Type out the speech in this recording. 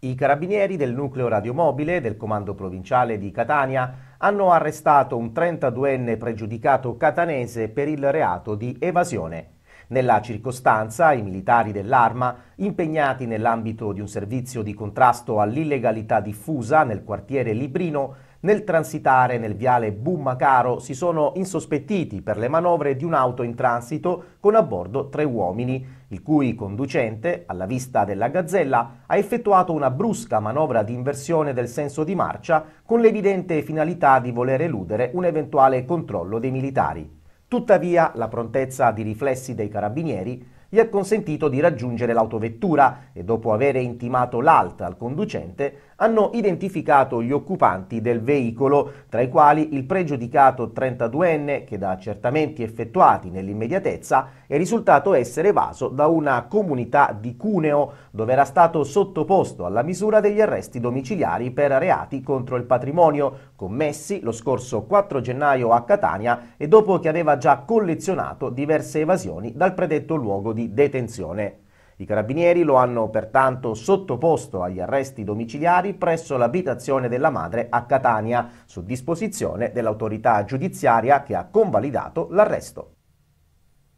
I carabinieri del nucleo radiomobile del comando provinciale di Catania hanno arrestato un 32enne pregiudicato catanese per il reato di evasione. Nella circostanza, i militari dell'Arma, impegnati nell'ambito di un servizio di contrasto all'illegalità diffusa nel quartiere Librino, nel transitare nel viale Bummacaro si sono insospettiti per le manovre di un'auto in transito con a bordo tre uomini, il cui conducente, alla vista della gazzella, ha effettuato una brusca manovra di inversione del senso di marcia con l'evidente finalità di voler eludere un eventuale controllo dei militari. Tuttavia, la prontezza di riflessi dei carabinieri gli ha consentito di raggiungere l'autovettura e dopo aver intimato l'alta al conducente hanno identificato gli occupanti del veicolo, tra i quali il pregiudicato 32enne che da accertamenti effettuati nell'immediatezza è risultato essere evaso da una comunità di Cuneo, dove era stato sottoposto alla misura degli arresti domiciliari per reati contro il patrimonio commessi lo scorso 4 gennaio a Catania e dopo che aveva già collezionato diverse evasioni dal predetto luogo di detenzione. I carabinieri lo hanno pertanto sottoposto agli arresti domiciliari presso l'abitazione della madre a Catania, su disposizione dell'autorità giudiziaria che ha convalidato l'arresto.